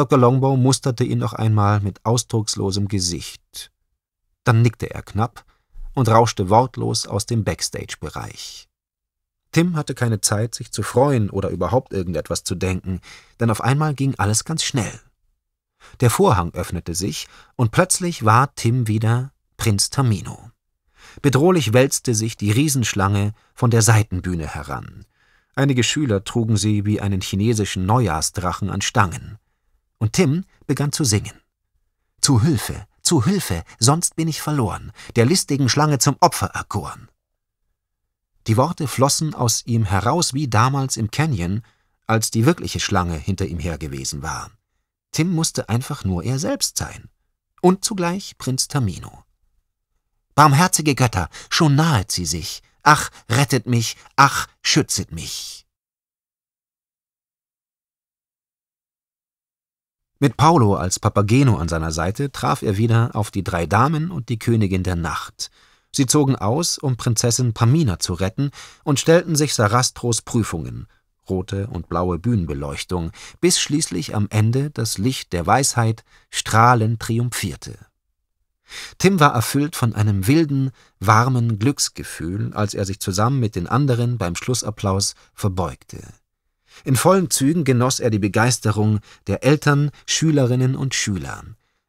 Dr. Longbow musterte ihn noch einmal mit ausdruckslosem Gesicht. Dann nickte er knapp und rauschte wortlos aus dem Backstage-Bereich. Tim hatte keine Zeit, sich zu freuen oder überhaupt irgendetwas zu denken, denn auf einmal ging alles ganz schnell. Der Vorhang öffnete sich, und plötzlich war Tim wieder Prinz Tamino. Bedrohlich wälzte sich die Riesenschlange von der Seitenbühne heran. Einige Schüler trugen sie wie einen chinesischen Neujahrsdrachen an Stangen. Und Tim begann zu singen. Zu Hilfe, zu Hilfe, sonst bin ich verloren, der listigen Schlange zum Opfer erkoren. Die Worte flossen aus ihm heraus wie damals im Canyon, als die wirkliche Schlange hinter ihm her gewesen war. Tim musste einfach nur er selbst sein. Und zugleich Prinz Tamino. Barmherzige Götter, schon nahet sie sich. Ach, rettet mich, ach, schützet mich. Mit Paolo als Papageno an seiner Seite traf er wieder auf die drei Damen und die Königin der Nacht. Sie zogen aus, um Prinzessin Pamina zu retten, und stellten sich Sarastros Prüfungen, rote und blaue Bühnenbeleuchtung, bis schließlich am Ende das Licht der Weisheit strahlend triumphierte. Tim war erfüllt von einem wilden, warmen Glücksgefühl, als er sich zusammen mit den anderen beim Schlussapplaus verbeugte. In vollen Zügen genoss er die Begeisterung der Eltern, Schülerinnen und Schüler.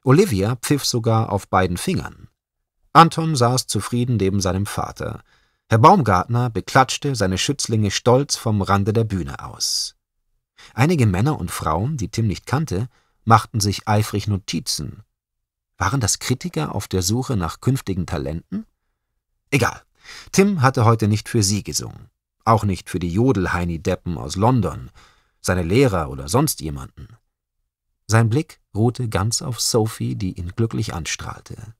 Olivia pfiff sogar auf beiden Fingern. Anton saß zufrieden neben seinem Vater. Herr Baumgartner beklatschte seine Schützlinge stolz vom Rande der Bühne aus. Einige Männer und Frauen, die Tim nicht kannte, machten sich eifrig Notizen. Waren das Kritiker auf der Suche nach künftigen Talenten? Egal, Tim hatte heute nicht für sie gesungen. Auch nicht für die Jodelheini-Deppen aus London, seine Lehrer oder sonst jemanden. Sein Blick ruhte ganz auf Sophie, die ihn glücklich anstrahlte.